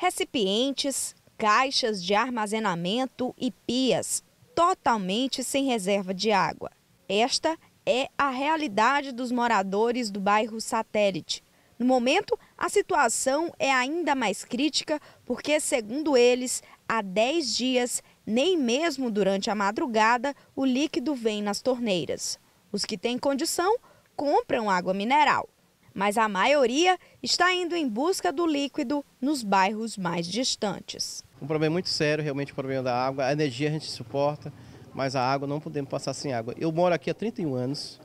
recipientes, caixas de armazenamento e pias totalmente sem reserva de água. Esta é a realidade dos moradores do bairro Satélite. No momento, a situação é ainda mais crítica porque, segundo eles, há 10 dias, nem mesmo durante a madrugada, o líquido vem nas torneiras. Os que têm condição compram água mineral mas a maioria está indo em busca do líquido nos bairros mais distantes. Um problema muito sério, realmente, o problema da água. A energia a gente suporta, mas a água não podemos passar sem água. Eu moro aqui há 31 anos,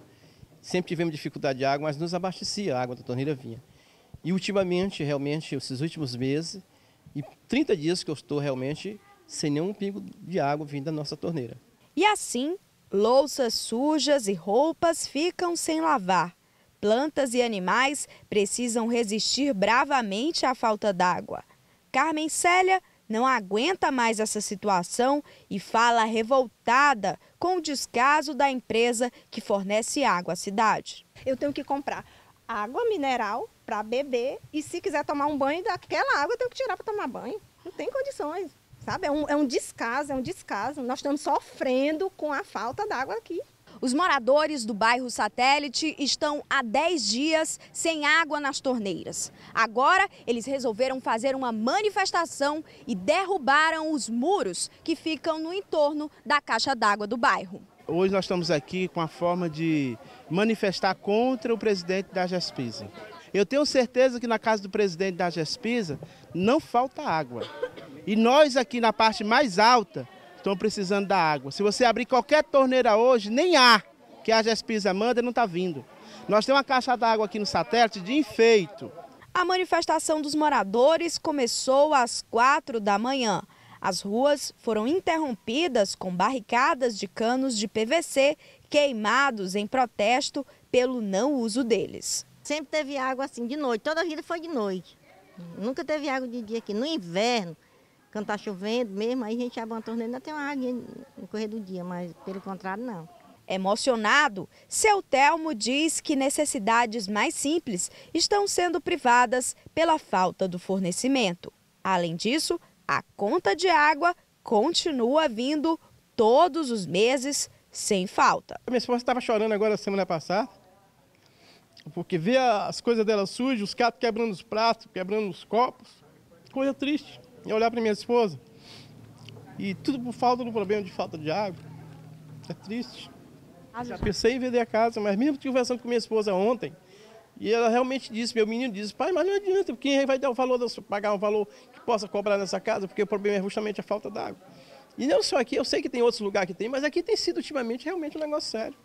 sempre tivemos dificuldade de água, mas nos abastecia a água da torneira vinha. E ultimamente, realmente, esses últimos meses, e 30 dias que eu estou realmente sem nenhum pingo de água vindo da nossa torneira. E assim, louças sujas e roupas ficam sem lavar plantas e animais precisam resistir bravamente à falta d'água. Carmen Célia não aguenta mais essa situação e fala revoltada com o descaso da empresa que fornece água à cidade. Eu tenho que comprar água mineral para beber e se quiser tomar um banho daquela água eu tenho que tirar para tomar banho. Não tem condições, sabe? É um, é um descaso, é um descaso. Nós estamos sofrendo com a falta d'água aqui. Os moradores do bairro Satélite estão há 10 dias sem água nas torneiras. Agora, eles resolveram fazer uma manifestação e derrubaram os muros que ficam no entorno da caixa d'água do bairro. Hoje nós estamos aqui com a forma de manifestar contra o presidente da GESPISA. Eu tenho certeza que na casa do presidente da GESPISA não falta água. E nós aqui na parte mais alta estão precisando da água. Se você abrir qualquer torneira hoje, nem há que a Gespisa manda não está vindo. Nós temos uma caixa d'água aqui no satélite de enfeito. A manifestação dos moradores começou às quatro da manhã. As ruas foram interrompidas com barricadas de canos de PVC queimados em protesto pelo não uso deles. Sempre teve água assim de noite, toda a vida foi de noite. Nunca teve água de dia aqui. No inverno, quando está chovendo mesmo, aí a gente abre uma torneira, tem uma água no correr do dia, mas pelo contrário, não. Emocionado, seu Telmo diz que necessidades mais simples estão sendo privadas pela falta do fornecimento. Além disso, a conta de água continua vindo todos os meses sem falta. Minha esposa estava chorando agora semana passada, porque vê as coisas dela sujas, os gatos quebrando os pratos, quebrando os copos, coisa triste e olhar para minha esposa. E tudo por falta do problema de falta de água. É triste. Ah, já pensei em vender a casa, mas mesmo conversando com minha esposa ontem, e ela realmente disse, meu menino disse, pai, mas não adianta, quem vai dar o valor, pagar um valor que possa cobrar nessa casa, porque o problema é justamente a falta d'água. E não só aqui, eu sei que tem outros lugares que tem, mas aqui tem sido ultimamente realmente um negócio sério.